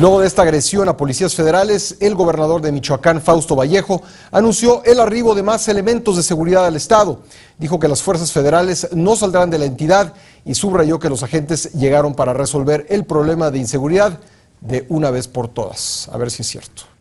Luego de esta agresión a policías federales, el gobernador de Michoacán, Fausto Vallejo, anunció el arribo de más elementos de seguridad al Estado. Dijo que las fuerzas federales no saldrán de la entidad y subrayó que los agentes llegaron para resolver el problema de inseguridad de una vez por todas. A ver si es cierto.